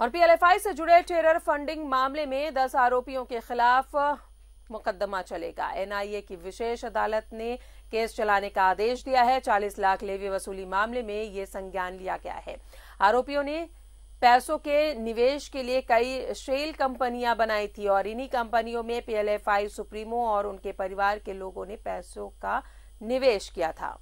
और पीएलएफआई से जुड़े टेरर फंडिंग मामले में दस आरोपियों के खिलाफ मुकदमा चलेगा एनआईए की विशेष अदालत ने केस चलाने का आदेश दिया है 40 लाख लेवी वसूली मामले में ये संज्ञान लिया गया है आरोपियों ने पैसों के निवेश के लिए कई शेल कंपनियां बनाई थी और इन्हीं कंपनियों में पीएलएफआई सुप्रीमो और उनके परिवार के लोगों ने पैसों का निवेश किया था